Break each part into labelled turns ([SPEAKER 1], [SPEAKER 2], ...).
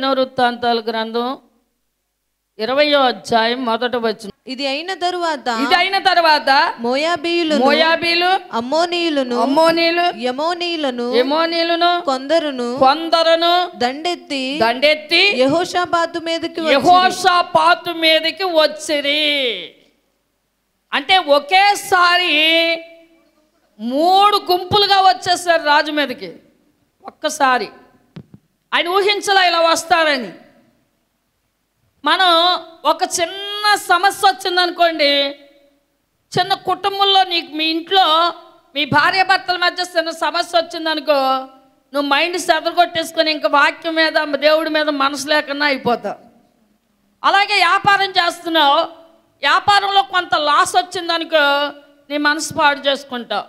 [SPEAKER 1] దినవృత్తాంతాల
[SPEAKER 2] గ్రంథం ఇరవయో అధ్యాయం మొదట వచ్చిన ఇది అయిన తరువాత ఇది అయిన తర్వాత మోయాబీలు మోయాబీలు అమ్మోనీయులను అమ్మోనీలు యమోనీలను యమోనీలను కొందరును కొందరును దండెత్తి దండెత్తి
[SPEAKER 1] యహోషాపాతు మీదకి యహోషాపాతు మీదకి వచ్చిరి అంటే ఒకేసారి మూడు గుంపులుగా వచ్చేసారు రాజు మీదకి ఒక్కసారి ఆయన ఊహించలా ఇలా వస్తారని మనం ఒక చిన్న సమస్య వచ్చిందనుకోండి చిన్న కుటుంబంలో నీకు మీ ఇంట్లో మీ భార్య భర్తల మధ్య చిన్న సమస్య వచ్చిందనుకో నువ్వు మైండ్ సెదరగొట్టేసుకొని ఇంకా వాక్యం మీద దేవుడి మీద మనసు లేకుండా అయిపోతావు అలాగే వ్యాపారం చేస్తున్నావు వ్యాపారంలో కొంత లాస్ వచ్చిందనుకో నీ మనసు పాడు చేసుకుంటావు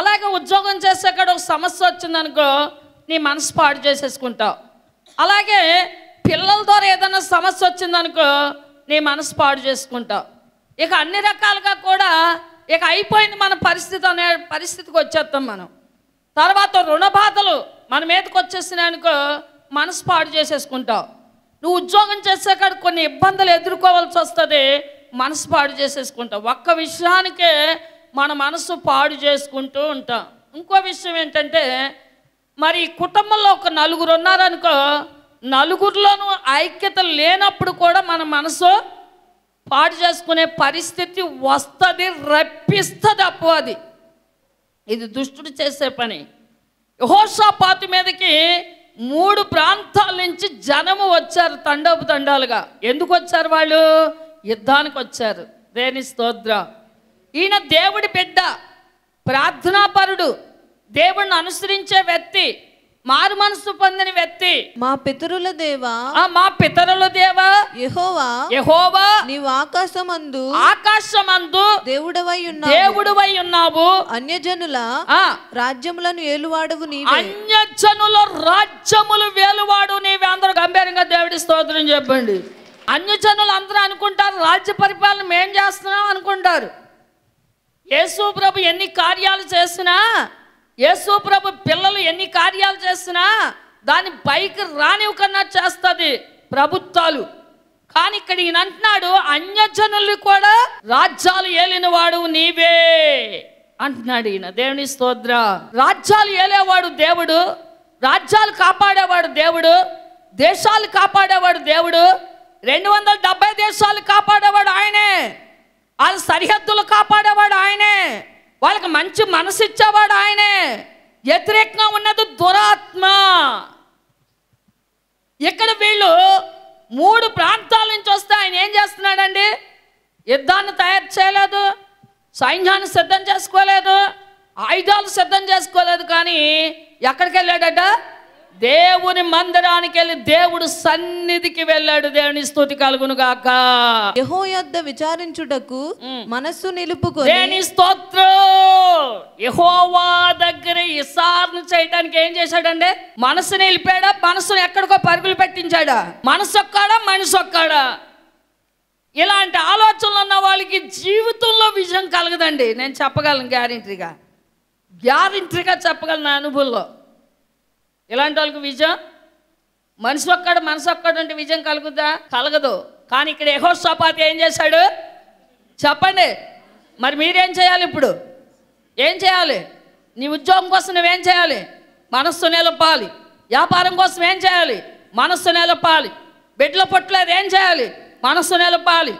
[SPEAKER 1] అలాగే ఉద్యోగం చేసే ఒక సమస్య వచ్చిందనుకో నీ మనసు పాడు చేసేసుకుంటావు అలాగే పిల్లల ద్వారా ఏదైనా సమస్య వచ్చిందనుకో నీ మనసు పాడు చేసుకుంటావు ఇక అన్ని రకాలుగా కూడా ఇక అయిపోయింది మన పరిస్థితి అనే పరిస్థితికి వచ్చేస్తాం మనం తర్వాత రుణ బాధలు మన మీదకి వచ్చేసినానుకో మనసు పాడు చేసేసుకుంటావు నువ్వు ఉద్యోగం కాడ కొన్ని ఇబ్బందులు ఎదుర్కోవాల్సి వస్తుంది మనసు పాడు చేసేసుకుంటావు ఒక్క విషయానికే మన మనసు పాడు చేసుకుంటూ ఉంటాం ఇంకో విషయం ఏంటంటే మరి కుటుంబంలో ఒక నలుగురు ఉన్నారనుకో నలుగురిలోనూ ఐక్యత లేనప్పుడు కూడా మన మనసు పాడు చేసుకునే పరిస్థితి వస్తుంది రప్పిస్తుంది అపవాది ఇది దుష్టుడు చేసే పని యహోషాపాతి మీదకి మూడు ప్రాంతాల నుంచి జనము వచ్చారు తండోపు తండాలుగా ఎందుకు వచ్చారు వాళ్ళు యుద్ధానికి వచ్చారు దేని స్తోత్ర ఈయన దేవుడి బిడ్డ ప్రార్థనాపరుడు దేవుణ్ణి అనుసరించే వ్యక్తి మారు మనసు పొందిన వ్యక్తి మా పితరుల దేవా మా
[SPEAKER 2] పితరుల దేవా యహోవా యహోవా నీవు ఆకాశమందు ఆకాశమందు దేవుడవై ఉన్నావు దేవుడవై ఉన్నావు అన్యజనుల రాజ్యములను ఏలువాడవు నీ
[SPEAKER 1] అన్యజనుల రాజ్యములు వేలువాడు నీవే అందరూ గంభీరంగా దేవుడి స్తోత్రం చెప్పండి అన్యజనులు అందరూ అనుకుంటారు రాజ్య పరిపాలన మేం చేస్తున్నాం అనుకుంటారు యేసు ప్రభు ఎన్ని కార్యాలు చేసినా యేసు ప్రభు పిల్లలు ఎన్ని కార్యాలు చేసినా దాని పైకి రానివ్వ కన్నా చేస్తుంది ప్రభుత్వాలు కానీ ఇక్కడ ఈయన అంటున్నాడు అన్యజనులు కూడా రాజ్యాలు ఏలినవాడు నీవే అంటున్నాడు ఈయన దేవుని స్తోత్ర రాజ్యాలు ఏలేవాడు దేవుడు రాజ్యాలు కాపాడేవాడు దేవుడు దేశాలు కాపాడేవాడు దేవుడు రెండు వందల డెబ్బై దేశాలు కాపాడేవాడు ఆయనే వాళ్ళ సరిహద్దులు కాపాడేవాడు ఆయనే వాళ్ళకి మంచి మనసు ఇచ్చేవాడు ఆయనే వ్యతిరేకంగా ఉన్నది దురాత్మ ఇక్కడ వీళ్ళు మూడు ప్రాంతాల నుంచి వస్తే ఆయన ఏం చేస్తున్నాడండి యుద్ధాన్ని తయారు చేయలేదు సైన్యాన్ని సిద్ధం చేసుకోలేదు ఆయుధాలు సిద్ధం చేసుకోలేదు కానీ ఎక్కడికి వెళ్ళాడట దేవుని మందిరానికి వెళ్ళి దేవుడు సన్నిధికి
[SPEAKER 2] వెళ్ళాడు దేవుని స్థుతి కలుగును గాక యహో యొద్ద విచారించుటకు మనస్సు నిలుపుకో దేని స్తోత్రం యహోవా దగ్గర ఇసార్ను
[SPEAKER 1] చేయడానికి ఏం చేశాడండి మనసు నిలిపాడా మనసును ఎక్కడికో పరుగులు పెట్టించాడా మనసు ఒక్కడా మనిషి ఒక్కడా ఇలాంటి ఆలోచనలు ఉన్న వాళ్ళకి జీవితంలో విజయం కలగదండి నేను చెప్పగలను గ్యారంటీగా గ్యారంటీగా చెప్పగలను నా అనుభవంలో ఇలాంటి వాళ్ళకి విజయం మనిషి ఒక్కడు మనసు ఒక్కడంటే విజయం కలుగుద్దా కలగదు కానీ ఇక్కడ యహోషపాతి ఏం చేశాడు చెప్పండి మరి మీరేం చేయాలి ఇప్పుడు ఏం చేయాలి నీ ఉద్యోగం కోసం నువ్వేం చేయాలి మనస్సు నిలపాలి వ్యాపారం కోసం ఏం చేయాలి మనస్సు నిలపాలి బిడ్డల పొట్టలేదు ఏం చేయాలి మనస్సు నిలపాలి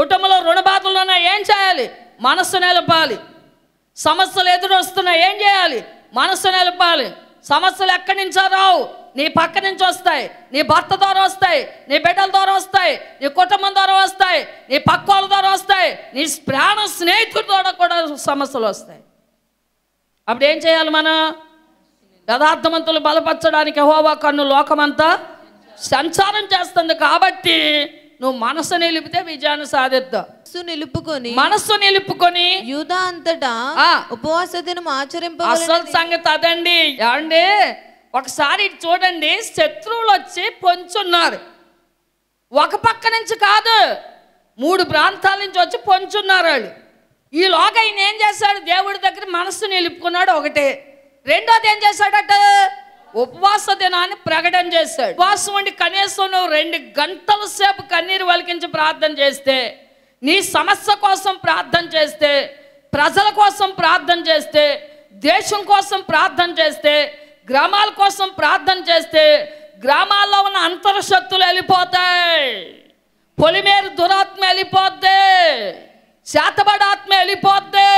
[SPEAKER 1] కుటుంబంలో రుణబాధలు ఉన్నా ఏం చేయాలి మనస్సు నిలపాలి సమస్యలు ఎదురొస్తున్నాయి ఏం చేయాలి మనస్సు నిలపాలి సమస్యలు ఎక్కడి నుంచో రావు నీ పక్క నుంచి వస్తాయి నీ భర్త ద్వారా వస్తాయి నీ బిడ్డల ద్వారా వస్తాయి నీ కుటుంబం ద్వారా వస్తాయి నీ పక్క వాళ్ళ ద్వారా వస్తాయి నీ ప్రాణ స్నేహితుడి ద్వారా కూడా సమస్యలు వస్తాయి అప్పుడు ఏం చేయాలి మనం యథార్థమంతులు బలపరచడానికి హోవా కన్ను లోకమంతా సంచారం చేస్తుంది కాబట్టి నువ్వు మనసు నిలిపితే విజయాన్ని సాధిద్దావు మనస్సు
[SPEAKER 2] నిలుపుకొని మనస్సు
[SPEAKER 1] నిలుపుకొని యూధ అంతటా ఉపవాస దినం ఆచరింప అసలు సంగతి అదండి అండి ఒకసారి చూడండి శత్రువులు వచ్చి పొంచున్నారు ఒక పక్క నుంచి కాదు మూడు ప్రాంతాల నుంచి వచ్చి పొంచున్నారు వాళ్ళు ఈలోగా ఆయన ఏం చేశాడు దేవుడి దగ్గర మనస్సు నిలుపుకున్నాడు ఒకటే రెండోది ఏం చేశాడట ఉపవాస దినాన్ని ప్రకటన చేశాడు ఉపవాసం ఉండి కనీసం నువ్వు రెండు గంటల సేపు కన్నీరు వలికించి ప్రార్థన చేస్తే నీ సమస్య కోసం ప్రార్థన చేస్తే ప్రజల కోసం ప్రార్థన చేస్తే దేశం కోసం ప్రార్థన చేస్తే గ్రామాల కోసం ప్రార్థన చేస్తే గ్రామాల్లో ఉన్న అంతర్శక్తులు వెళ్ళిపోతాయి పొలిమేరు దురాత్మ వెళ్ళిపోద్ది శాతబడాత్మ వెళ్ళిపోద్ది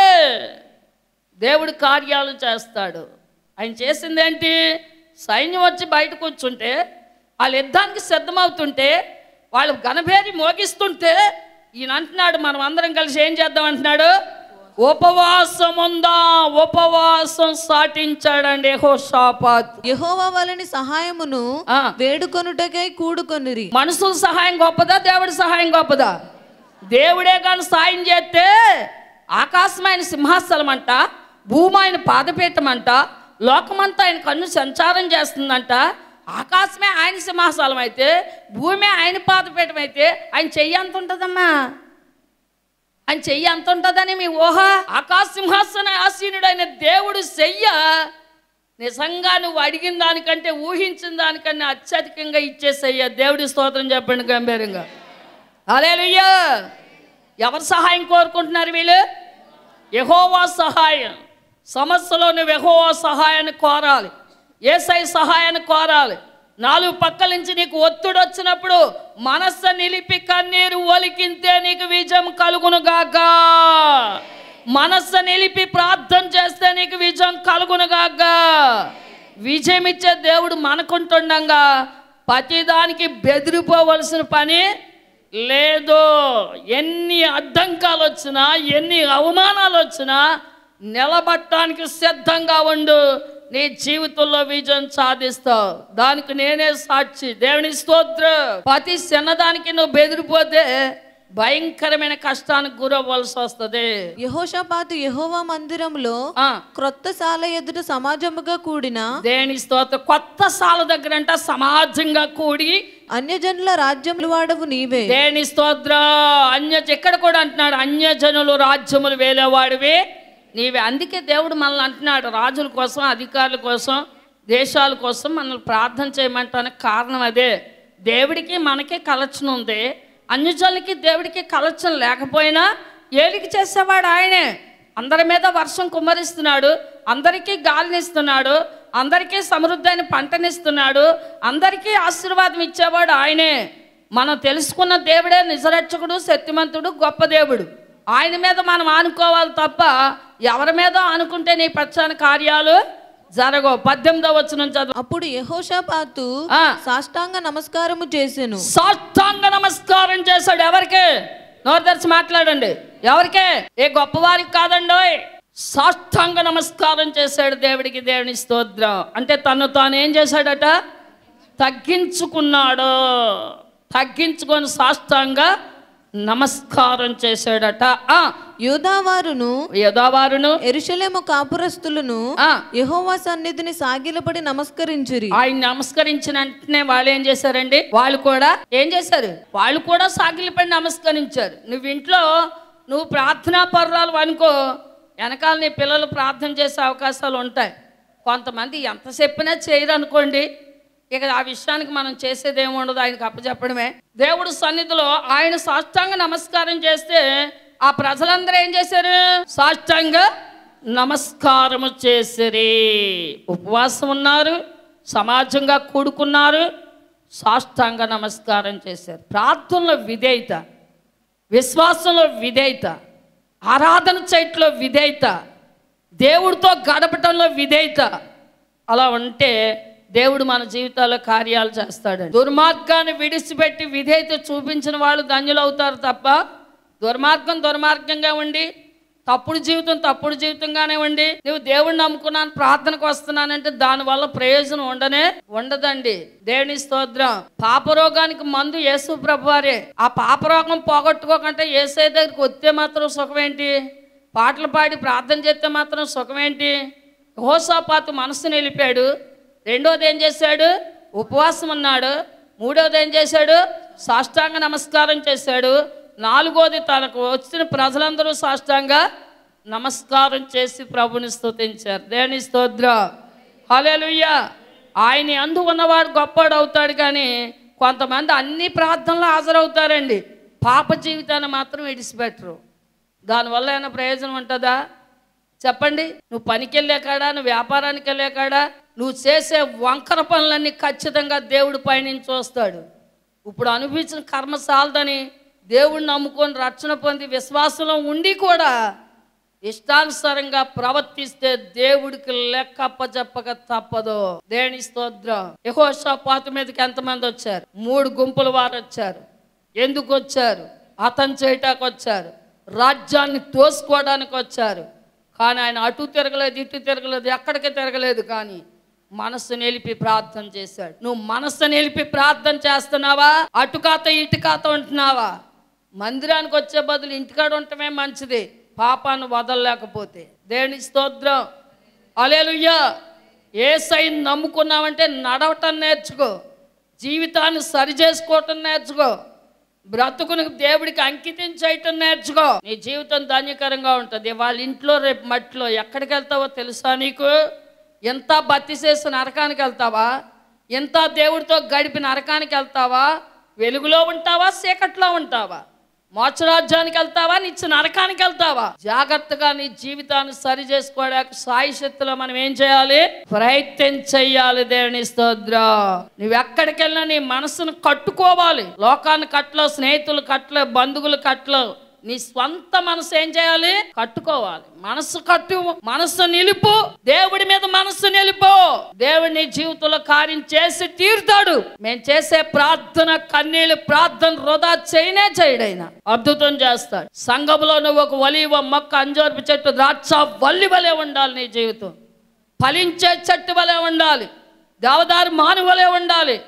[SPEAKER 1] దేవుడు కార్యాలు చేస్తాడు ఆయన చేసింది ఏంటి సైన్యం వచ్చి బయట కూర్చుంటే వాళ్ళ యుద్ధానికి సిద్ధమవుతుంటే వాళ్ళు ఘనభేరి మోగిస్తుంటే ఈయన అంటున్నాడు మనం అందరం కలిసి ఏం చేద్దాం అంటున్నాడు ఉపవాసం ఉందా ఉపవాసం సాటించాడండి యహోషాపాత్ యహోవా వాళ్ళని సహాయమును వేడుకొనుటకై కూడుకొనిరి మనుషుల సహాయం గొప్పదా దేవుడి సహాయం గొప్పదా దేవుడే కానీ సాయం చేస్తే ఆకాశమైన సింహాస్థలం అంట భూమి ఆయన పాదపీఠం అంట లోకమంతా ఆయన కన్ను సంచారం చేస్తుందంట ఆకాశమే ఆయన సింహాసనం అయితే భూమి ఆయన పాదపీఠం అయితే ఆయన చెయ్యి ఎంత ఉంటుందన్నా ఆయన చెయ్యి ఎంత ఉంటుందని మీ ఊహ ఆకాశ సింహాసన ఆసీనుడైన దేవుడు చెయ్య నిజంగా నువ్వు అడిగిన దానికంటే ఊహించిన దానికన్నా అత్యధికంగా ఇచ్చేసయ్య దేవుడి స్తోత్రం చెప్పండి గంభీరంగా అదే ఎవరి సహాయం కోరుకుంటున్నారు వీళ్ళు యహోవా సహాయం సమస్యలో నువ్వు యహోవా సహాయాన్ని కోరాలి ఏసై సహాయాన్ని కోరాలి నాలుగు పక్కల నుంచి నీకు ఒత్తిడి వచ్చినప్పుడు మనస్సు నిలిపి కన్నీరు ఒలికింతే నీకు విజయం కలుగునుగాక మనస్సు నిలిపి ప్రార్థన చేస్తే నీకు విజయం కలుగునుగాక విజయం ఇచ్చే దేవుడు మనకుంటుండగా ప్రతిదానికి బెదిరిపోవలసిన పని లేదు ఎన్ని అడ్డంకాలు వచ్చినా ఎన్ని అవమానాలు వచ్చినా నిలబట్టడానికి సిద్ధంగా ఉండు నీ జీవితంలో విజయం సాధిస్తావు దానికి నేనే సాక్షి దేవుని స్తోత్ర ప్రతి
[SPEAKER 2] చిన్నదానికి నువ్వు బెదిరిపోతే భయంకరమైన కష్టానికి గురవ్వాల్సి వస్తుంది యహోషపాతు యహోవా మందిరంలో క్రొత్త సాల ఎదుట సమాజముగా కూడిన దేని స్తోత్ర కొత్త సాల దగ్గర అంట సమాజంగా కూడి అన్యజనుల
[SPEAKER 1] రాజ్యములు వాడవు నీవే దేని స్తోత్ర అన్య ఎక్కడ కూడా అంటున్నాడు అన్యజనులు రాజ్యములు వేలేవాడివే నీవి అందుకే దేవుడు మనల్ని అంటున్నాడు రాజుల కోసం అధికారుల కోసం దేశాల కోసం మనల్ని ప్రార్థన చేయమంటానికి కారణం అదే దేవుడికి మనకే కలెక్షన్ ఉంది అన్యజనులకి దేవుడికి కలెక్షన్ లేకపోయినా ఏలికి చేసేవాడు ఆయనే అందరి మీద వర్షం కుమ్మరిస్తున్నాడు అందరికీ గాలినిస్తున్నాడు అందరికీ సమృద్ధైన పంటనిస్తున్నాడు అందరికీ ఆశీర్వాదం ఇచ్చేవాడు ఆయనే మనం తెలుసుకున్న దేవుడే నిజరక్షకుడు శక్తిమంతుడు గొప్ప దేవుడు ఆయన మీద మనం ఆనుకోవాలి తప్ప ఎవరి మీద అనుకుంటే నీ పచ్చాని కార్యాలు జరగో పద్దెనిమిదో వచ్చిన చదువు అప్పుడు యహోషపాతు సాష్టాంగ నమస్కారము చేసాను సాష్టాంగ నమస్కారం చేశాడు ఎవరికి నోరుదర్శి మాట్లాడండి ఎవరికే ఏ గొప్పవారికి కాదండి సాష్టాంగ నమస్కారం చేశాడు దేవుడికి దేవుని స్తోత్రం అంటే తను తాను ఏం చేశాడట తగ్గించుకున్నాడు
[SPEAKER 2] తగ్గించుకొని సాష్టాంగ నమస్కారం చేశాడట యోధావారును యోధావారును ఎరుశలేము కాపురస్తులను యహోవా సన్నిధిని సాగిలపడి నమస్కరించురి ఆయన నమస్కరించిన వెంటనే వాళ్ళు ఏం చేశారండి వాళ్ళు కూడా
[SPEAKER 1] ఏం చేశారు వాళ్ళు కూడా సాగిలపడి నమస్కరించారు నువ్వు ఇంట్లో నువ్వు ప్రార్థనా పర్రాలు అనుకో వెనకాల నీ పిల్లలు ప్రార్థన చేసే అవకాశాలు ఉంటాయి కొంతమంది ఎంత చెప్పినా చేయరు అనుకోండి ఇక ఆ విషయానికి మనం చేసేది ఉండదు ఆయనకు అప్పచెప్పడమే దేవుడు సన్నిధిలో ఆయన సాష్టాంగ నమస్కారం చేస్తే ఆ ప్రజలందరూ ఏం చేశారు సాష్టంగా నమస్కారము చేసిరి ఉపవాసం ఉన్నారు సమాజంగా కూడుకున్నారు సాష్టాంగ నమస్కారం చేశారు ప్రార్థనలో విధేయత విశ్వాసంలో విధేయత ఆరాధన చేయట్లో విధేయత దేవుడితో గడపటంలో విధేయత అలా ఉంటే దేవుడు మన జీవితాల్లో కార్యాలు చేస్తాడు దుర్మార్గాన్ని విడిచిపెట్టి విధేయత చూపించిన వాళ్ళు ధన్యులవుతారు తప్ప దుర్మార్గం దుర్మార్గంగా ఉండి తప్పుడు జీవితం తప్పుడు జీవితంగానే ఉండి నువ్వు దేవుడిని నమ్ముకున్నాను ప్రార్థనకు వస్తున్నానంటే దానివల్ల ప్రయోజనం ఉండనే ఉండదండి దేవుని స్తోత్రం పాపరోగానికి మందు యేసు ప్రభువారే ఆ పాపరోగం పోగొట్టుకోకంటే ఏసై దగ్గరికి వస్తే మాత్రం సుఖమేంటి పాటలు పాడి ప్రార్థన చేస్తే మాత్రం సుఖమేంటి హోసాపాతు మనసు నిలిపాడు రెండోది ఏం చేశాడు ఉపవాసం ఉన్నాడు మూడోది ఏం చేశాడు సాష్టాంగ నమస్కారం చేశాడు నాలుగోది తనకు వచ్చిన ప్రజలందరూ సాష్టంగా నమస్కారం చేసి ప్రభుని స్థుతించారు దేని స్తోత్ర హలేలుయ్యా ఆయన అందు ఉన్నవాడు గొప్పవాడు అవుతాడు కానీ కొంతమంది అన్ని ప్రార్థనలు హాజరవుతారండి పాప జీవితాన్ని మాత్రం విడిచిపెట్టరు దానివల్ల ఏమైనా ప్రయోజనం ఉంటుందా చెప్పండి నువ్వు పనికి వెళ్ళే కాడా నువ్వు వ్యాపారానికి వెళ్ళే కాడా నువ్వు చేసే వంకర పనులన్నీ ఖచ్చితంగా దేవుడి పైనుంచి వస్తాడు ఇప్పుడు అనుభవించిన కర్మ సాలదని దేవుణ్ణి నమ్ముకొని రక్షణ పొంది విశ్వాసంలో ఉండి కూడా ఇష్టానుసారంగా ప్రవర్తిస్తే దేవుడికి లెక్క చెప్పక తప్పదు దేని స్తోత్రం పాత మీదకి ఎంతమంది వచ్చారు మూడు గుంపుల వారు వచ్చారు ఎందుకు వచ్చారు అతను చేయటానికి వచ్చారు రాజ్యాన్ని తోసుకోవడానికి వచ్చారు కానీ ఆయన అటు తిరగలేదు ఇటు తిరగలేదు ఎక్కడికి తిరగలేదు కానీ మనస్సు నిలిపి ప్రార్థన చేశాడు నువ్వు మనస్సు నిలిపి ప్రార్థన చేస్తున్నావా అటు కాత ఇటు కాత ఉంటున్నావా మందిరానికి వచ్చే బదులు ఇంటికాడ ఉండటమే మంచిది పాపాన్ని వదలలేకపోతే దేవుని స్తోత్రం అలేలుయ్యా ఏ సైన్ నమ్ముకున్నావంటే నడవటం నేర్చుకో జీవితాన్ని సరిచేసుకోవటం నేర్చుకో బ్రతుకుని దేవుడికి అంకితం చేయటం నేర్చుకో నీ జీవితం ధాన్యకరంగా ఉంటుంది వాళ్ళ ఇంట్లో రేపు మట్టిలో ఎక్కడికి వెళ్తావో తెలుసా నీకు ఎంత బత్తి చేసి నరకానికి వెళ్తావా ఎంత దేవుడితో గడిపి నరకానికి వెళ్తావా వెలుగులో ఉంటావా చీకట్లో ఉంటావా మోక్షరాజ్యానికి వెళ్తావా నిత్య నరకానికి వెళ్తావా జాగ్రత్తగా నీ జీవితాన్ని సరి చేసుకోవడానికి సాయి శక్తిలో మనం ఏం చేయాలి ప్రయత్నం చెయ్యాలి దేవుని స్తోత్ర నువ్వెక్కడికి వెళ్ళినా నీ మనసును కట్టుకోవాలి లోకాన్ని కట్టలో స్నేహితులు కట్టలో బంధువులు కట్టలో నీ స్వంత మనసు ఏం చేయాలి కట్టుకోవాలి మనసు కట్టు మనసు నిలుపు దేవుడి మీద మనసు నిలుపు దేవుడి నీ జీవితంలో కార్యం చేసి తీరుతాడు మేము చేసే ప్రార్థన కన్నీళ్ళు ప్రార్థన వృధా చేయనే చేయడైనా అద్భుతం చేస్తాడు సంఘంలో నువ్వు ఒక వలివ మొక్క అంజోర్పు చెట్టు ద్రాక్ష వల్లి వలె ఉండాలి నీ జీవితం ఫలించే చెట్టు వలె ఉండాలి దేవదారు వలె ఉండాలి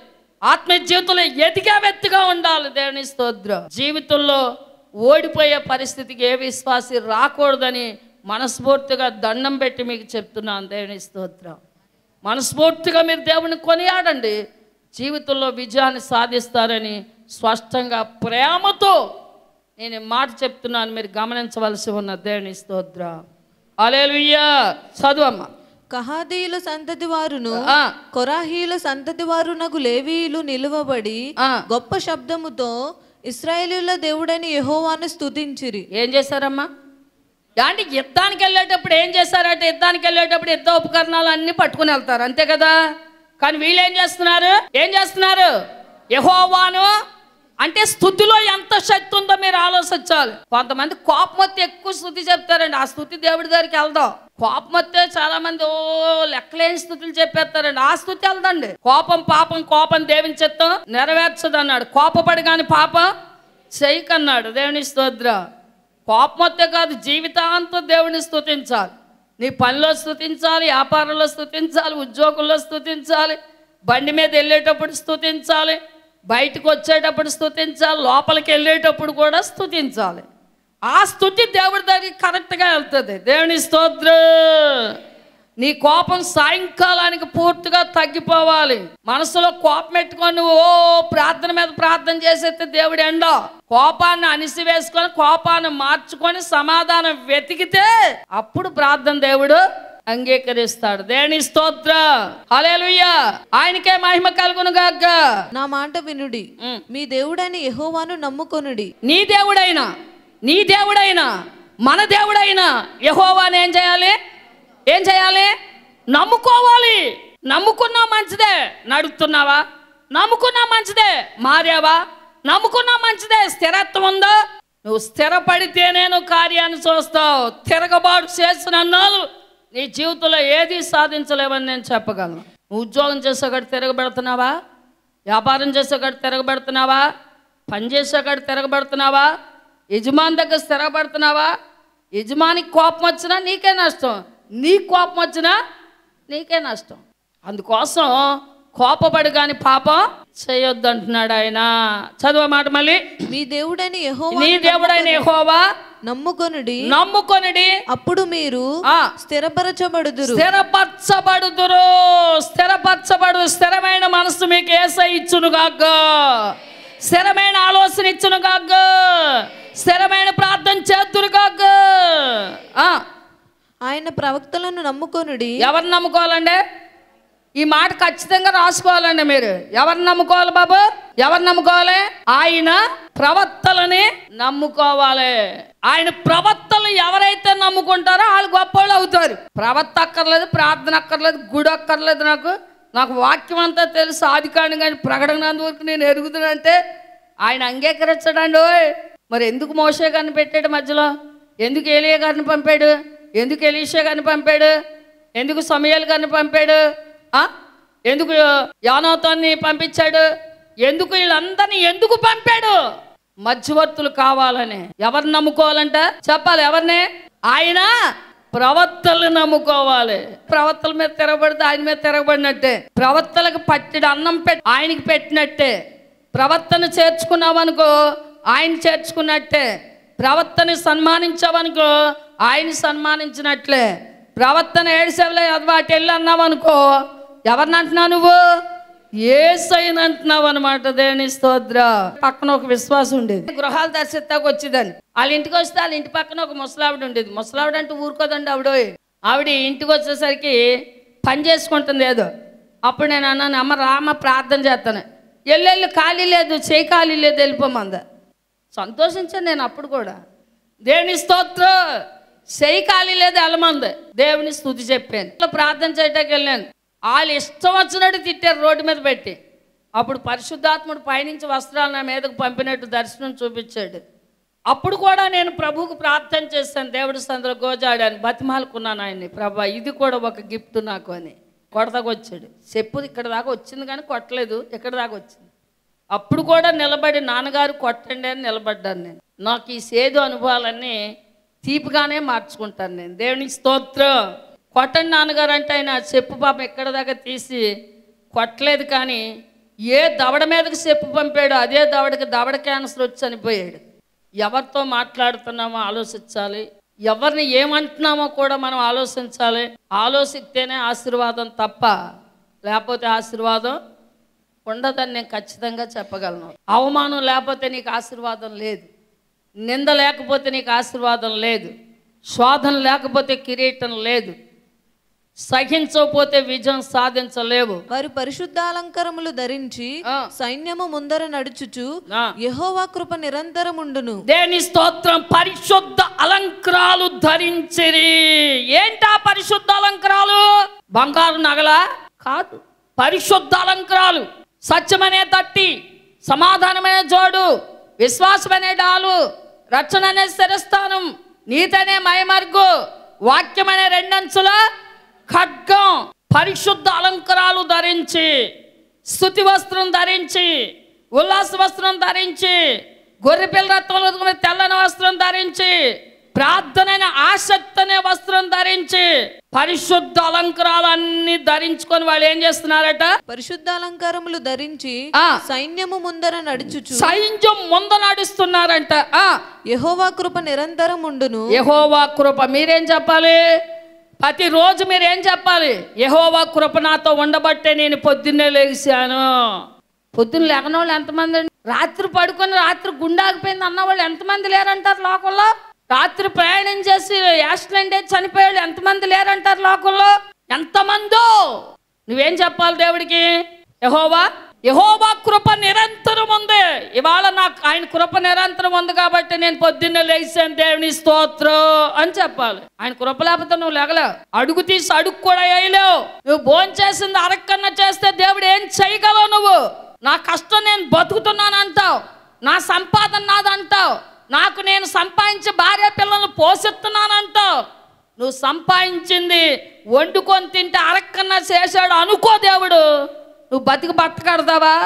[SPEAKER 1] ఆత్మీయ జీవితంలో ఎదిగే వ్యక్తిగా ఉండాలి దేవుని స్తోత్రం జీవితంలో ఓడిపోయే పరిస్థితికి ఏ విశ్వాసి రాకూడదని మనస్ఫూర్తిగా దండం పెట్టి మీకు చెప్తున్నాను దేవుని స్తోత్రం మనస్ఫూర్తిగా మీరు దేవుని కొనియాడండి జీవితంలో విజయాన్ని సాధిస్తారని స్పష్టంగా ప్రేమతో నేను మాట చెప్తున్నాను మీరు గమనించవలసి ఉన్న
[SPEAKER 2] దేవుని స్తోత్ర అలేలుయ్యా చదువమ్మ కహాదీల సంతతి వారును కొరాహీల సంతతి వారునకు లేవీలు నిలువబడి గొప్ప శబ్దముతో ఇస్రాయేలీల దేవుడైన యహోవాను స్తుతించిరి ఏం చేశారమ్మా అంటే యుద్ధానికి వెళ్ళేటప్పుడు ఏం చేస్తారంటే యుద్ధానికి వెళ్ళేటప్పుడు యుద్ధ ఉపకరణాలు అన్నీ పట్టుకుని వెళ్తారు
[SPEAKER 1] అంతే కదా కానీ వీళ్ళు ఏం చేస్తున్నారు ఏం చేస్తున్నారు యహోవాను అంటే స్థుతిలో ఎంత శక్తి ఉందో మీరు ఆలోచించాలి కొంతమంది కోపమత్తి ఎక్కువ స్థుతి చెప్తారండి ఆ స్థుతి దేవుడి దగ్గరికి వెళ్దాం కోపమత్తే చాలా మంది ఓ లెక్కలేని స్థుతులు చెప్పేస్తారండి ఆ స్థుతి వెళ్దండి కోపం పాపం కోపం దేవుని చెత్తం నెరవేర్చదు అన్నాడు కోపపడి కానీ పాపం చేయకన్నాడు దేవుని స్తోత్ర కోపమత్తే కాదు జీవితాంతం దేవుని స్థుతించాలి నీ పనిలో స్థుతించాలి వ్యాపారంలో స్థుతించాలి ఉద్యోగుల్లో స్థుతించాలి బండి మీద వెళ్ళేటప్పుడు స్థుతించాలి బయటకు వచ్చేటప్పుడు స్థుతించాలి లోపలికి వెళ్ళేటప్పుడు కూడా స్థుతించాలి ఆ స్థుతి దేవుడి దగ్గరికి కరెక్ట్గా వెళ్తుంది దేవుని స్తోత్ర నీ కోపం సాయంకాలానికి పూర్తిగా తగ్గిపోవాలి మనసులో కోపం పెట్టుకొని ఓ ప్రార్థన మీద ప్రార్థన చేసేస్తే దేవుడు ఎండో కోపాన్ని అణిసివేసుకొని కోపాన్ని మార్చుకొని సమాధానం వెతికితే అప్పుడు ప్రార్థన దేవుడు అంగీకరిస్తాడు దేని స్తోత్ర
[SPEAKER 2] హలేలుయ్యా ఆయనకే మహిమ కలుగును గాక నా మాట వినుడి మీ దేవుడైన యహోవాను నమ్ముకొనుడి నీ దేవుడైనా నీ దేవుడైనా మన
[SPEAKER 1] దేవుడైనా యహోవాని ఏం చేయాలి ఏం చేయాలి నమ్ముకోవాలి నమ్ముకున్నా మంచిదే నడుపుతున్నావా నమ్ముకున్నా మంచిదే మారావా నమ్ముకున్నా మంచిదే స్థిరత్వం ఉందా నువ్వు స్థిరపడితేనే నువ్వు కార్యాన్ని చూస్తావు తిరగబాటు చేసిన అన్నాళ్ళు నీ జీవితంలో ఏది సాధించలేవని నేను చెప్పగలను ఉద్యోగం చేసేకాడు తిరగబెడుతున్నావా వ్యాపారం చేసేకాడు తిరగబెడుతున్నావా పని చేసేకాడు తిరగబెడుతున్నావా యజమాని దగ్గర స్థిరపడుతున్నావా యజమానికి కోపం వచ్చినా నీకే నష్టం నీ కోపం వచ్చినా నీకే నష్టం అందుకోసం కోపపడి కానీ పాపం చేయొద్దు అంటున్నాడు ఆయన చదువు
[SPEAKER 2] మాట మళ్ళీ మీ దేవుడని నీ దేవుడైన యహోవా నమ్ముకొనుడి నమ్ముకొనుడి అప్పుడు మీరు స్థిరపరచబడుదురు స్థిరపరచబడుదురు
[SPEAKER 1] స్థిరపరచబడు స్థిరమైన మనసు మీకు ఏస ఇచ్చును గాక స్థిరమైన ఆలోచన ఇచ్చును గాక స్థిరమైన ప్రార్థన చేతురు గాక ఆయన ప్రవక్తలను నమ్ముకొనుడి ఎవరు నమ్ముకోవాలండి ఈ మాట ఖచ్చితంగా రాసుకోవాలండి మీరు ఎవరు నమ్ముకోవాలి బాబు ఎవరు నమ్ముకోవాలి ఆయన ప్రవక్తలని నమ్ముకోవాలి ఆయన ప్రవక్తలు ఎవరైతే నమ్ముకుంటారో వాళ్ళు గొప్పవాళ్ళు అవుతారు ప్రవక్త అక్కర్లేదు ప్రార్థన అక్కర్లేదు గుడి అక్కర్లేదు నాకు నాకు వాక్యం అంతా తెలుసు ఆది కానీ ప్రకటన అందువరకు నేను ఎరుగుతున్నంటే ఆయన అంగీకరించడండి మరి ఎందుకు మోసే గారిని పెట్టాడు మధ్యలో ఎందుకు ఏలియ గారిని పంపాడు ఎందుకు ఎలీషే గారిని పంపాడు ఎందుకు సమయాలు గారిని పంపాడు ఎందుకు యానోతాన్ని పంపించాడు ఎందుకు వీళ్ళందరినీ ఎందుకు పంపాడు మధ్యవర్తులు కావాలని ఎవరిని నమ్ముకోవాలంట చెప్పాలి ఎవరిని ఆయన ప్రవర్తలు నమ్ముకోవాలి ప్రవర్తల మీద తిరగబడితే ఆయన మీద తిరగబడినట్టే ప్రవర్తలకు పట్టెడు అన్నం పెట్టి ఆయనకి పెట్టినట్టే ప్రవర్తన చేర్చుకున్నావనుకో ఆయన చేర్చుకున్నట్టే ప్రవర్తని సన్మానించావనుకో ఆయన సన్మానించినట్లే ప్రవర్తన ఏడిసేవలే వాటి వెళ్ళి అన్నావనుకో ఎవరిని అంటున్నావు నువ్వు ఏ సైన్ అంటున్నావు అనమాట దేని స్తోత్ర పక్కన ఒక విశ్వాసం ఉండేది గృహాలు దర్శిస్తాకు వచ్చేదాన్ని వాళ్ళ ఇంటికి వస్తే వాళ్ళ ఇంటి పక్కన ఒక ముసలావిడ ఉండేది ముసలావిడ అంటే ఊరుకోదండి ఆవిడ ఆవిడ ఇంటికి వచ్చేసరికి పని చేసుకుంటుంది ఏదో అప్పుడు నేను అన్నాను అమ్మ రామ ప్రార్థన చేస్తాను ఎల్లెళ్ళు ఖాళీ లేదు చేయి ఖాళీ లేదు వెళ్ళిపోమంద సంతోషించాను నేను అప్పుడు కూడా దేవుని స్తోత్రం చేయి ఖాళీ లేదు వెళ్ళమంద దేవుని స్థుతి చెప్పాను ప్రార్థన చేయటానికి వెళ్ళాను వాళ్ళు ఇష్టం వచ్చినట్టు తిట్టారు రోడ్డు మీద పెట్టి అప్పుడు పరిశుద్ధాత్ముడు పయనించి వస్త్రాలు నా మీదకు పంపినట్టు దర్శనం చూపించాడు అప్పుడు కూడా నేను ప్రభువుకు ప్రార్థన చేశాను దేవుడి సందులో గోజాడాను బతిమాలుకున్నాను ఆయన్ని ప్రభా ఇది కూడా ఒక గిఫ్ట్ నాకు అని కొడదాకొచ్చాడు చెప్పు ఇక్కడ దాకా వచ్చింది కానీ కొట్టలేదు ఇక్కడ దాకా వచ్చింది అప్పుడు కూడా నిలబడి నాన్నగారు కొట్టండి అని నిలబడ్డాను నేను నాకు ఈ సేదు అనుభవాలన్నీ తీపిగానే మార్చుకుంటాను నేను దేవునికి స్తోత్రం కొట్టని నాన్నగారు అంటే ఆయన చెప్పు పాప ఎక్కడ దాకా తీసి కొట్టలేదు కానీ ఏ దవడ మీదకి చెప్పు పంపాడు అదే దవడకి దవడ క్యాన్సర్ వచ్చి చనిపోయాడు ఎవరితో మాట్లాడుతున్నామో ఆలోచించాలి ఎవరిని ఏమంటున్నామో కూడా మనం ఆలోచించాలి ఆలోచిస్తేనే ఆశీర్వాదం తప్ప లేకపోతే ఆశీర్వాదం ఉండదని నేను ఖచ్చితంగా చెప్పగలను అవమానం లేకపోతే నీకు ఆశీర్వాదం లేదు నింద లేకపోతే నీకు ఆశీర్వాదం లేదు శోధన లేకపోతే కిరీటం లేదు సహించకపోతే విజయం సాధించలేవు
[SPEAKER 2] వారు పరిశుద్ధాలంకరములు ధరించి సైన్యము ముందర నడుచుచు యహోవా కృప నిరంతరం ఉండును దేని స్తోత్రం పరిశుద్ధ అలంకరాలు
[SPEAKER 1] ధరించి ఏంటా పరిశుద్ధ అలంకరాలు బంగారు నగల కాదు పరిశుద్ధ అలంకరాలు సత్యమనే తట్టి సమాధానమైన జోడు విశ్వాసమనే డాలు రక్షణ అనే శిరస్థానం నీతనే మయమర్గు వాక్యమనే రెండంచుల ఖడ్గం పరిశుద్ధ అలంకరాలు ధరించి స్థుతి వస్త్రం ధరించి ఉల్లాస వస్త్రం ధరించి గొర్రెపిల్ల రత్నములు తెల్లని వస్త్రం ధరించి ప్రార్థనైన ఆసక్తి అనే వస్త్రం ధరించి పరిశుద్ధ అలంకారాలన్నీ ధరించుకొని వాళ్ళు ఏం
[SPEAKER 2] చేస్తున్నారట పరిశుద్ధ అలంకారములు ధరించి సైన్యము ముందర నడుచు సైన్యం ముంద నడుస్తున్నారంట ఆ యహోవా కృప నిరంతరం ఉండును యహోవా కృప
[SPEAKER 1] మీరేం చెప్పాలి ప్రతిరోజు మీరు ఏం చెప్పాలి యహోవా కృప నాతో ఉండబట్టే నేను పొద్దున్నే లేచాను పొద్దున్న లేకన వాళ్ళు ఎంతమంది రాత్రి పడుకొని రాత్రి గుండాగిపోయింది అన్న వాళ్ళు ఎంతమంది లేరంటారు లోకంలో రాత్రి ప్రయాణం చేసి యాక్సిడెంట్ అయితే చనిపోయాళ్ళు ఎంతమంది లేరంటారు లోకంలో ఎంతమందో నువ్వేం చెప్పాలి దేవుడికి యహోవా యహోబా కృప నిరంతరం ఉంది ఇవాళ నాకు ఆయన కృప నిరంతరం ఉంది కాబట్టి నేను పొద్దున్నే లేచాను దేవుని స్తోత్రం అని చెప్పాలి ఆయన కృప లేకపోతే నువ్వు లేగలే అడుగు తీసి అడుగు కూడా వేయలేవు నువ్వు భోంచేసింది అరక్కన్నా చేస్తే దేవుడు ఏం చేయగలవు నువ్వు నా కష్టం నేను బతుకుతున్నాను అంటావు నా సంపాదన నాదంటావు నాకు నేను సంపాదించి భార్య పిల్లలను పోషిస్తున్నానంటావు నువ్వు సంపాదించింది వండుకొని తింటే అరక్కన్నా చేశాడు అనుకో దేవుడు నువ్వు బతికి బతకడతావా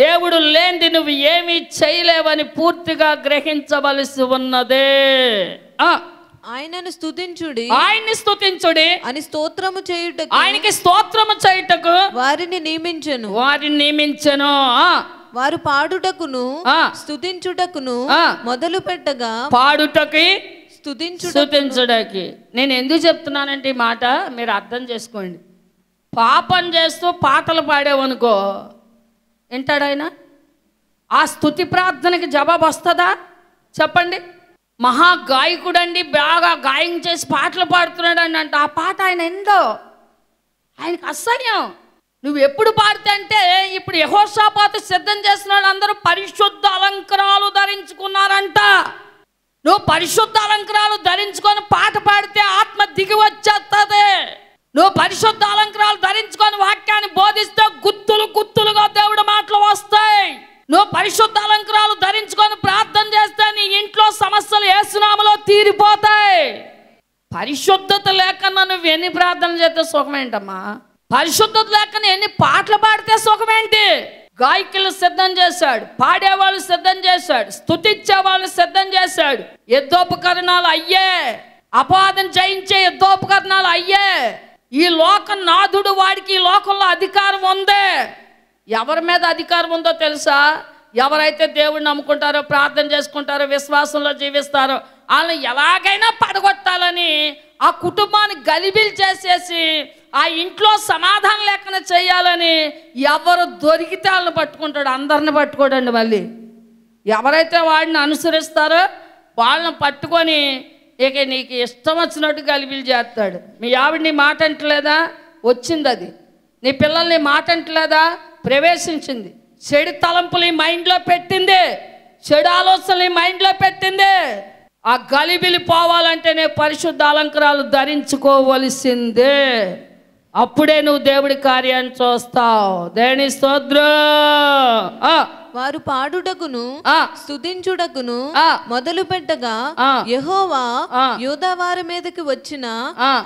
[SPEAKER 1] దేవుడు లేనిది నువ్వు ఏమీ చేయలేవని పూర్తిగా గ్రహించవలసి ఉన్నదే
[SPEAKER 2] ఆయనను స్థుతించుడి ఆయన్ని స్థుతించుడి అని స్తోత్రము చేయుటకు ఆయనకి స్తోత్రము చేయుటకు వారిని నియమించను వారిని నియమించను వారు పాడుటకును స్థుతించుటకును మొదలు పెట్టగా పాడుటకి స్థుతించు స్థుతించుడకి
[SPEAKER 1] నేను ఎందుకు చెప్తున్నానంటే ఈ మాట మీరు అర్థం చేసుకోండి పాపం చేస్తూ పాటలు పాడేవనుకో వింటాడాయన ఆ స్థుతి ప్రార్థనకి జవాబు వస్తుందా చెప్పండి మహా బాగా గాయం చేసి పాటలు పాడుతున్నాడు అని అంటే ఆ పాట ఆయన ఎందో ఆయనకు అసహ్యం నువ్వు ఎప్పుడు పాడితే అంటే ఇప్పుడు యహోషాపాత సిద్ధం చేసిన అందరూ పరిశుద్ధ అలంకరాలు ధరించుకున్నారంట నువ్వు పరిశుద్ధ అలంకరాలు ధరించుకొని పాట పాడితే ఆత్మ దిగి వచ్చేస్తుంది నువ్వు పరిశుద్ధ అలంకారాలు ధరించుకొని వాక్యాన్ని బోధిస్తే గుత్తులు గుత్తులుగా దేవుడు మాటలు వస్తాయి నువ్వు పరిశుద్ధ అలంకారాలు ధరించుకొని ప్రార్థన చేస్తే నీ ఇంట్లో సమస్యలు ఏసునామలో తీరిపోతాయి పరిశుద్ధత లేకుండా నువ్వు ఎన్ని ప్రార్థన చేస్తే సుఖమేంటమ్మా పరిశుద్ధత లేకుండా ఎన్ని పాటలు పాడితే సుఖమేంటి గాయకులు సిద్ధం చేశాడు పాడేవాళ్ళు సిద్ధం చేశాడు స్థుతించే వాళ్ళు సిద్ధం చేశాడు యుద్ధోపకరణాలు అయ్యే అపాదం చేయించే యుద్ధోపకరణాలు అయ్యే ఈ లోక నాథుడు వాడికి ఈ లోకంలో అధికారం ఉందే ఎవరి మీద అధికారం ఉందో తెలుసా ఎవరైతే దేవుడిని నమ్ముకుంటారో ప్రార్థన చేసుకుంటారో విశ్వాసంలో జీవిస్తారో వాళ్ళని ఎలాగైనా పడగొట్టాలని ఆ కుటుంబాన్ని గలిబిలు చేసేసి ఆ ఇంట్లో సమాధానం లేకుండా చేయాలని ఎవరు దొరికితే వాళ్ళని పట్టుకుంటాడు అందరిని పట్టుకోడండి మళ్ళీ ఎవరైతే వాడిని అనుసరిస్తారో వాళ్ళని పట్టుకొని ఇక నీకు ఇష్టం వచ్చినట్టు గలిబిలు చేస్తాడు మీ ఆవిడ నీ మాట అంటలేదా వచ్చింది అది నీ పిల్లల్ని మాట అంటలేదా ప్రవేశించింది చెడు తలంపులు మైండ్లో పెట్టింది చెడు ఆలోచనలు మైండ్లో పెట్టింది ఆ గలిబిలి పోవాలంటేనే పరిశుద్ధ అలంకరాలు ధరించుకోవలసిందే అప్పుడే నువ్వు దేవుడి కార్యాన్ని చూస్తావు దేని స్తోత్రం
[SPEAKER 2] వారు పాడుటకును ఆ ఆ మొదలు పెట్టగా యహోవా వారి మీదకి వచ్చిన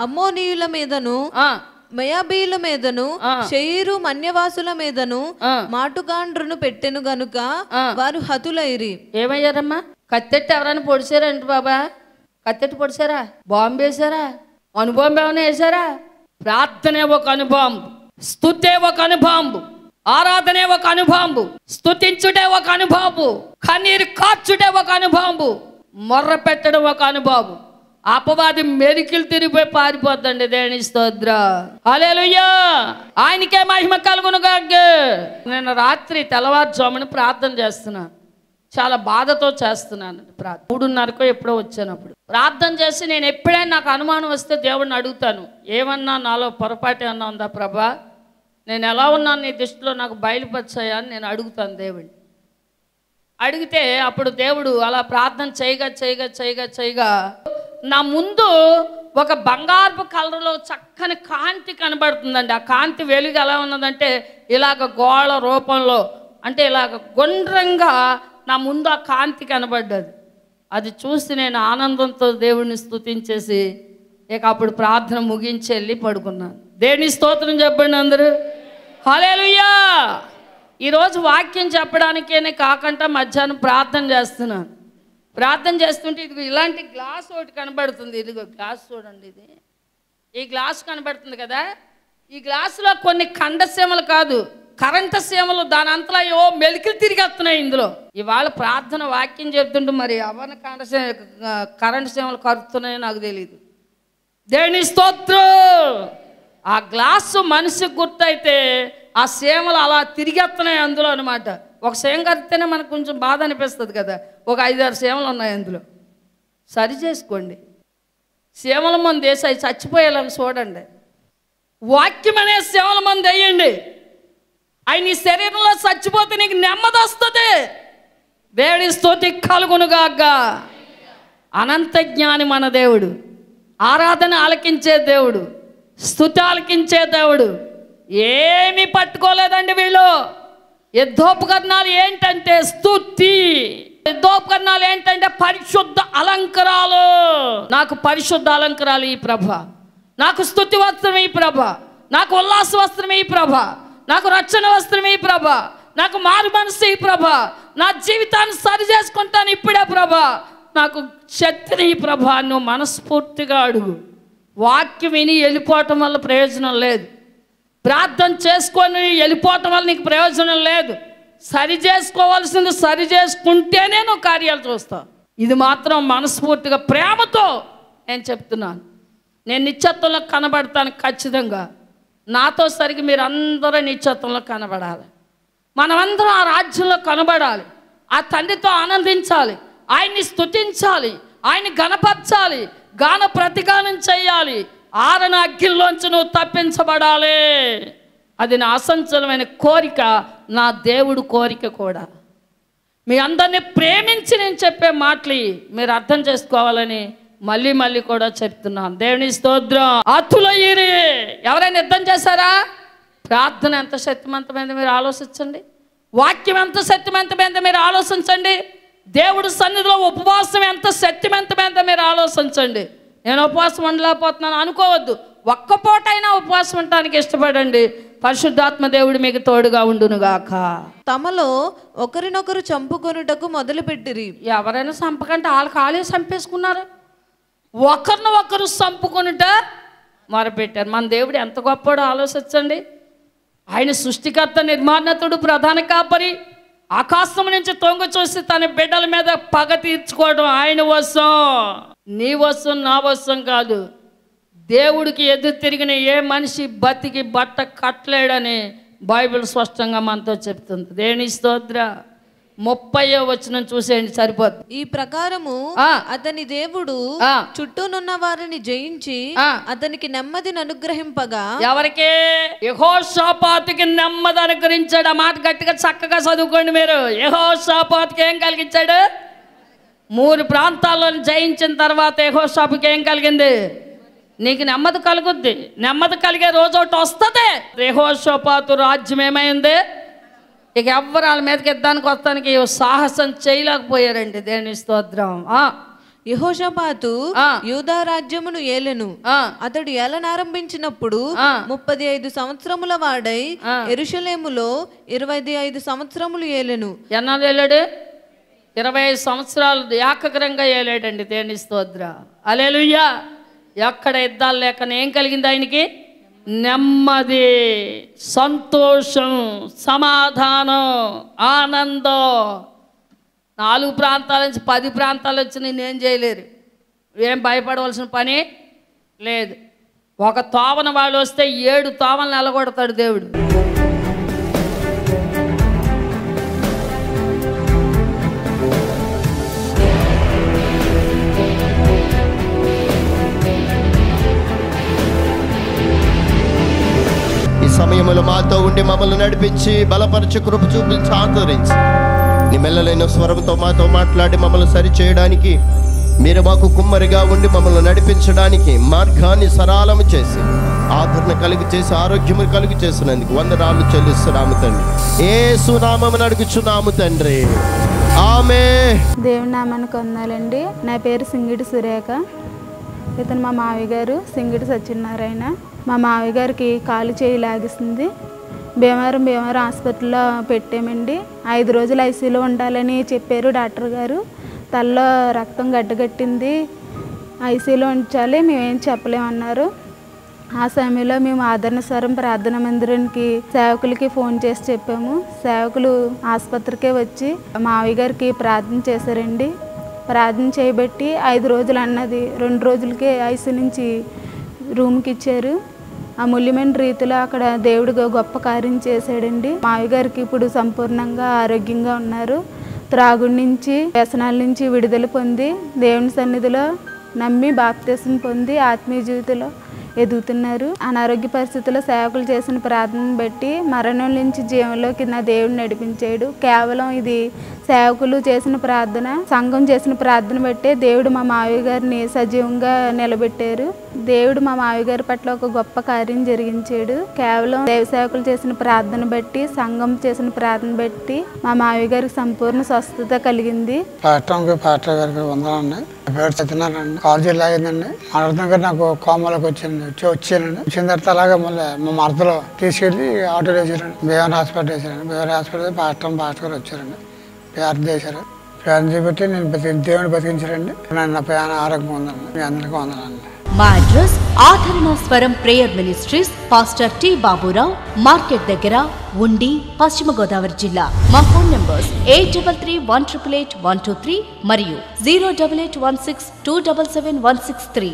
[SPEAKER 2] అమ్మోనీయుల మీదను మయాబీల మీదను శరీరు మన్యవాసుల మీదను మాటుగాండ్రును పెట్టెను గనుక వారు హతులైరి ఏమయ్యారమ్మా కత్తెట్టు ఎవరైనా పొడిచారండి బాబా కత్తెట్టు పొడిచారా
[SPEAKER 1] బాంబు వేసారా అనుభవం ఏమైనా వేసారా ప్రార్థనే ఒక అనుభవం స్తుతే ఒక అనుభవం ఆరాధనే ఒక అనుభవంబు స్థుతించుటే ఒక అనుభవంబు కన్నీరు కార్చుటే ఒక అనుభవంబు మొర్ర పెట్టడం ఒక అనుభవం అపవాది మెరికిల్ తిరిగిపోయి పారిపోద్దండి దేని స్తోత్ర అలేలుయ్యా ఆయనకే మహిమ కలుగును గాగ్గే నేను రాత్రి తెల్లవారుజామున ప్రార్థన చేస్తున్నాను చాలా బాధతో చేస్తున్నాను ప్రార్థన మూడున్నరకో ఎప్పుడో వచ్చానప్పుడు ప్రార్థన చేసి నేను ఎప్పుడైనా నాకు అనుమానం వస్తే దేవుడిని అడుగుతాను ఏమన్నా నాలో పొరపాటు ఏమన్నా ఉందా ప్రభా నేను ఎలా ఉన్నాను నీ దృష్టిలో నాకు బయలుపరిచాయా అని నేను అడుగుతాను దేవుడిని అడిగితే అప్పుడు దేవుడు అలా ప్రార్థన చేయగా చేయగా చేయగా చేయగా నా ముందు ఒక బంగారపు కలర్లో చక్కని కాంతి కనబడుతుందండి ఆ కాంతి వెలుగు ఎలా ఉన్నదంటే ఇలాగ గోళ రూపంలో అంటే ఇలాగ గుండ్రంగా నా ముందు ఆ కాంతి కనబడ్డది అది చూసి నేను ఆనందంతో దేవుడిని స్థుతించేసి ఇక అప్పుడు ప్రార్థన ముగించి వెళ్ళి పడుకున్నాను దేవుని స్తోత్రం చెప్పండి అందరూ హలేలుయ్యా ఈరోజు వాక్యం చెప్పడానికేనే కాకుండా మధ్యాహ్నం ప్రార్థన చేస్తున్నాను ప్రార్థన చేస్తుంటే ఇది ఇలాంటి గ్లాస్ ఒకటి కనబడుతుంది ఇదిగో గ్లాస్ చూడండి ఇది ఈ గ్లాస్ కనబడుతుంది కదా ఈ గ్లాసులో కొన్ని సీమలు కాదు కరెంట్ సీమలు దాని అంతలా ఏవో మెలికలు తిరిగి వస్తున్నాయి ఇందులో ఇవాళ ప్రార్థన వాక్యం చెప్తుంటే మరి అవన్న కండ కరెంట్ సీమలు కరుతున్నాయో నాకు తెలియదు దేని స్తోత్రం ఆ గ్లాసు మనిషికి గుర్తయితే ఆ సేమలు అలా తిరిగేస్తున్నాయి అందులో అనమాట ఒక సేమ కడితేనే మనకు కొంచెం బాధ అనిపిస్తుంది కదా ఒక ఐదారు సేమలు ఉన్నాయి అందులో సరి చేసుకోండి సేవల మంది వేసి చచ్చిపోయేలా చచ్చిపోయేలాగా చూడండి వాక్యం అనే సేవల మంది వేయండి ఆయన నీ శరీరంలో చచ్చిపోతే నీకు నెమ్మది వస్తుంది వేడి స్థోతి కలుగునుగాక అనంత జ్ఞాని మన దేవుడు ఆరాధన ఆలకించే దేవుడు స్థుతాలకించే దేవుడు ఏమీ పట్టుకోలేదండి వీళ్ళు యుద్ధోపకరణాలు ఏంటంటే స్థుతి యుద్ధోపకరణాలు ఏంటంటే పరిశుద్ధ అలంకరాలు నాకు పరిశుద్ధ అలంకరాలు ఈ ప్రభ నాకు స్థుతి వస్త్రం ఈ ప్రభ నాకు ఉల్లాస వస్త్రం ఈ ప్రభ నాకు రక్షణ వస్త్రం ఈ ప్రభ నాకు మారు మనసు ఈ ప్రభ నా జీవితాన్ని సరి చేసుకుంటాను ఇప్పుడే ప్రభ నాకు శక్తిని ప్రభ నువ్వు మనస్ఫూర్తిగా అడుగు వాక్యం విని వెళ్ళిపోవటం వల్ల ప్రయోజనం లేదు ప్రార్థన చేసుకొని వెళ్ళిపోవటం వల్ల నీకు ప్రయోజనం లేదు సరి చేసుకోవాల్సింది సరి చేసుకుంటేనే నువ్వు కార్యాలు చూస్తావు ఇది మాత్రం మనస్ఫూర్తిగా ప్రేమతో నేను చెప్తున్నాను నేను నిశ్చత్వంలో కనబడతాను ఖచ్చితంగా నాతో సరిగి మీరు అందరూ నిశ్చత్వంలో కనబడాలి మనమందరం ఆ రాజ్యంలో కనబడాలి ఆ తండ్రితో ఆనందించాలి ఆయన్ని స్థుతించాలి ఆయన్ని గణపరచాలి గాన ప్రతిగానం చేయాలి ఆరణ అగ్గిల్లోంచి నువ్వు తప్పించబడాలి అది నా అసంచలమైన కోరిక నా దేవుడు కోరిక కూడా మీ అందరినీ ప్రేమించి నేను చెప్పే మాటలు మీరు అర్థం చేసుకోవాలని మళ్ళీ మళ్ళీ కూడా చెప్తున్నాను దేవుని స్తోత్రం ఈరి ఎవరైనా యుద్ధం చేశారా ప్రార్థన ఎంత శక్తివంతమైంది మీరు ఆలోచించండి వాక్యం ఎంత శక్తివంతమైంది మీరు ఆలోచించండి దేవుడు సన్నిధిలో ఉపవాసం ఎంత శక్తివంతం ఎంత మీరు ఆలోచించండి నేను ఉపవాసం ఉండలేకపోతున్నాను అనుకోవద్దు ఒక్క పూటైనా ఉపవాసం ఉండటానికి ఇష్టపడండి పరిశుద్ధాత్మ దేవుడు మీకు తోడుగా ఉండునుగాక
[SPEAKER 2] తమలో ఒకరినొకరు చంపుకొనుటకు మొదలుపెట్టిరి ఎవరైనా చంపకంటే వాళ్ళు ఖాళీ చంపేసుకున్నారు ఒకరిని ఒకరు
[SPEAKER 1] చంపుకొనుట మొరపెట్టారు మన దేవుడు ఎంత గొప్పడో ఆలోచించండి ఆయన సృష్టికర్త నిర్మాణతుడు ప్రధాన కాపరి ఆకాశం నుంచి తొంగ చూసి తన బిడ్డల మీద పగ తీర్చుకోవడం ఆయన వశం నీ వశం నా వశం కాదు దేవుడికి ఎదురు తిరిగిన ఏ మనిషి బతికి బట్ట కట్టలేడని బైబిల్ స్పష్టంగా మనతో చెప్తుంది దేని స్తోత్ర ముప్పై వచనం చూసేయండి సరిపోదు
[SPEAKER 2] ఈ ప్రకారము అతని దేవుడు చుట్టూనున్న వారిని జయించి అతనికి నెమ్మదిని అనుగ్రహింపగా ఎవరికి
[SPEAKER 1] యహోషాపాతికి నెమ్మది అనుగ్రహించాడు ఆ మాట గట్టిగా చక్కగా చదువుకోండి మీరు యహోషాపాతికి ఏం కలిగించాడు మూడు ప్రాంతాల్లో జయించిన తర్వాత యహోషాపుకి ఏం కలిగింది నీకు నెమ్మది కలుగుద్ది నెమ్మది కలిగే రోజు ఒకటి వస్తుంది యహోషోపాతు రాజ్యం ఏమైంది ఇక ఎవ్వరు వాళ్ళ మీదకి యుద్ధానికి వస్తానికి సాహసం
[SPEAKER 2] చేయలేకపోయారండి దేని స్తోత్రం యహోషపాతు యూదా రాజ్యమును ఏలెను అతడు ఏలనారంభించినప్పుడు ముప్పది ఐదు సంవత్సరముల వాడై ఎరుషలేములో ఇరవై ఐదు సంవత్సరములు ఏలెను ఎన్నాళ్ళు ఏలాడు
[SPEAKER 1] ఇరవై ఐదు సంవత్సరాలు ఏకగ్రంగా ఏలాడండి దేని స్తోత్ర అలేలుయ్యా ఎక్కడ యుద్ధాలు లేక ఏం కలిగింది ఆయనకి నెమ్మది సంతోషం సమాధానం ఆనందం నాలుగు ప్రాంతాల నుంచి పది ప్రాంతాల నుంచి ఏం చేయలేరు ఏం భయపడవలసిన పని లేదు ఒక తోవన వాళ్ళు వస్తే ఏడు తోవన నిలగొడతాడు దేవుడు
[SPEAKER 3] సమయంలో మాతో ఉండి మమ్మల్ని నడిపించి బలపరచు కృప చూపించి ఆదరించి నీ మెల్లలైన స్వరంతో మాతో మాట్లాడి మమ్మల్ని సరిచేయడానికి మీరు మాకు కుమ్మరిగా ఉండి మమ్మల్ని నడిపించడానికి మార్గాన్ని సరాలము చేసి ఆదరణ కలిగి చేసి ఆరోగ్యము కలిగి చేసినందుకు వందనాలు చెల్లిస్తున్నాము తండ్రి ఏ సునామము నడుగుచున్నాము తండ్రి ఆమె దేవునామానికి వందాలండి నా పేరు సింగిడి సురేఖ ఇతను మా మావి గారు సింగిడి సత్యనారాయణ మా మావి గారికి కాలు చేయి లాగిస్తుంది భీమవరం భీమవరం హాస్పిటల్లో పెట్టామండి ఐదు రోజులు ఐసీలో ఉండాలని చెప్పారు డాక్టర్ గారు తల్లో రక్తం గడ్డగట్టింది ఐసీలో ఉంచాలి మేమేం చెప్పలేమన్నారు ఆ సమయంలో మేము ఆదరణ స్వరం ప్రార్థన మందిరానికి సేవకులకి ఫోన్ చేసి చెప్పాము సేవకులు ఆసుపత్రికే వచ్చి మావి గారికి ప్రార్థన చేశారండి ప్రార్థన చేయబట్టి ఐదు రోజులు అన్నది రెండు రోజులకే ఐసు నుంచి రూమ్కి ఇచ్చారు అమూల్యమైన రీతిలో అక్కడ దేవుడు గొప్ప కార్యం చేశాడండి మావి గారికి ఇప్పుడు సంపూర్ణంగా ఆరోగ్యంగా ఉన్నారు త్రాగుడి నుంచి వ్యసనాల నుంచి విడుదల పొంది దేవుని సన్నిధిలో నమ్మి బాప్తీసం పొంది ఆత్మీయ జీవితంలో ఎదుగుతున్నారు అనారోగ్య పరిస్థితుల్లో సేవకులు చేసిన ప్రార్థన బట్టి మరణం నుంచి జీవంలో కింద దేవుడు నడిపించాడు కేవలం ఇది సేవకులు చేసిన ప్రార్థన సంఘం చేసిన ప్రార్థన బట్టే దేవుడు మా మావయ్య గారిని సజీవంగా నిలబెట్టారు దేవుడు మా మావి పట్ల ఒక గొప్ప కార్యం జరిగించాడు కేవలం దేవ దేవసేవకులు చేసిన ప్రార్థన బట్టి సంఘం చేసిన ప్రార్థన బట్టి మా మావి గారికి సంపూర్ణ స్వస్థత కలిగింది
[SPEAKER 1] పాఠంకి పాఠ గారికి వందనండి పేరు సత్యనారాయణ కాలు జిల్లా నాకు కోమలకు వచ్చింది వచ్చి వచ్చానండి వచ్చిన తర్వాత అలాగే మళ్ళీ మా మరదలో తీసుకెళ్ళి ఆటో వేసారండి భీమవరం హాస్పిటల్ వేసారండి భీమవరం హాస్పిటల్ పాఠం పాఠ గారు వచ్చారండి ప్రార్థన చేశారు ప్రార్థన చేపట్టి నేను బతికి దేవుని బతికించారండి నా ప్రయాణ ఆరోగ్యం ఉందండి మీ అందరికీ వందనండి
[SPEAKER 2] మా address Aadarana Swaram prayer ministries pastor T Baburao market దగ్గర ఉండి పశ్చిమ గోదావరి జిల్లా మా phone numbers eight double three one triple eight one two three మరియు zero double eight one six two double seven one six three